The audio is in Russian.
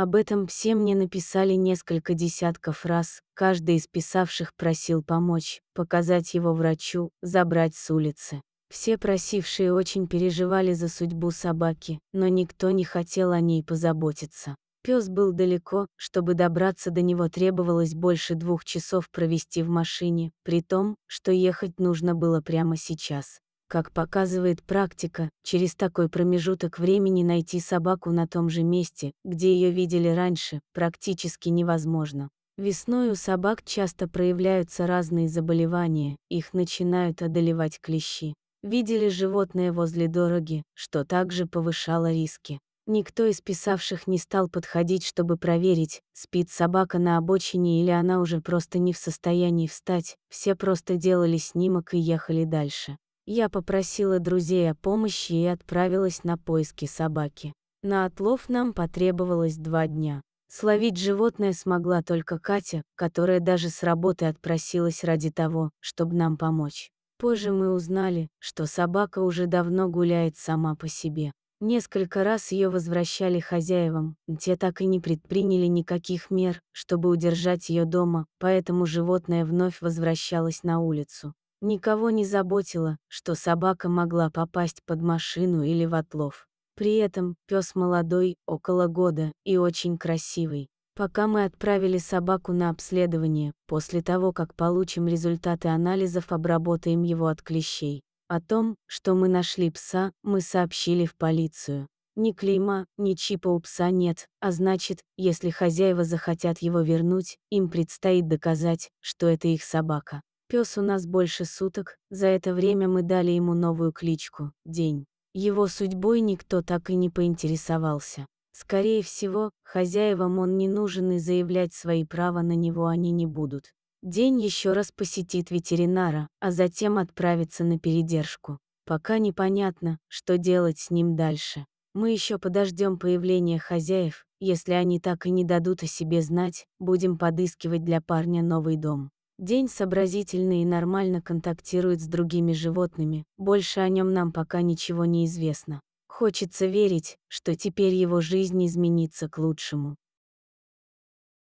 Об этом все мне написали несколько десятков раз, каждый из писавших просил помочь, показать его врачу, забрать с улицы. Все просившие очень переживали за судьбу собаки, но никто не хотел о ней позаботиться. Пес был далеко, чтобы добраться до него требовалось больше двух часов провести в машине, при том, что ехать нужно было прямо сейчас. Как показывает практика, через такой промежуток времени найти собаку на том же месте, где ее видели раньше, практически невозможно. Весной у собак часто проявляются разные заболевания, их начинают одолевать клещи. Видели животное возле дороги, что также повышало риски. Никто из писавших не стал подходить, чтобы проверить, спит собака на обочине или она уже просто не в состоянии встать, все просто делали снимок и ехали дальше. Я попросила друзей о помощи и отправилась на поиски собаки. На отлов нам потребовалось два дня. Словить животное смогла только Катя, которая даже с работы отпросилась ради того, чтобы нам помочь. Позже мы узнали, что собака уже давно гуляет сама по себе. Несколько раз ее возвращали хозяевам, те так и не предприняли никаких мер, чтобы удержать ее дома, поэтому животное вновь возвращалось на улицу. Никого не заботило, что собака могла попасть под машину или в отлов. При этом пес молодой, около года, и очень красивый. Пока мы отправили собаку на обследование, после того, как получим результаты анализов, обработаем его от клещей. О том, что мы нашли пса, мы сообщили в полицию. Ни клейма, ни чипа у пса нет, а значит, если хозяева захотят его вернуть, им предстоит доказать, что это их собака. Пес у нас больше суток, за это время мы дали ему новую кличку – День. Его судьбой никто так и не поинтересовался. Скорее всего, хозяевам он не нужен и заявлять свои права на него они не будут. День еще раз посетит ветеринара, а затем отправится на передержку. Пока непонятно, что делать с ним дальше. Мы еще подождем появления хозяев, если они так и не дадут о себе знать, будем подыскивать для парня новый дом. День сообразительный и нормально контактирует с другими животными, больше о нем нам пока ничего не известно. Хочется верить, что теперь его жизнь изменится к лучшему.